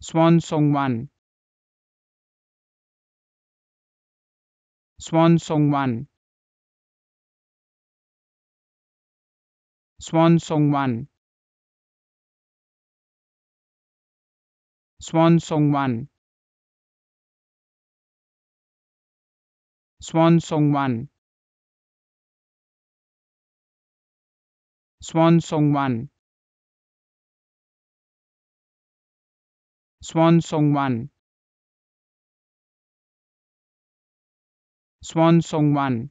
Swan Song Wan Swan Song Wan Swan Song Wan Swan Song Wan Swan Song Wan Swan Song One. Swan Song Wan Swan Song Wan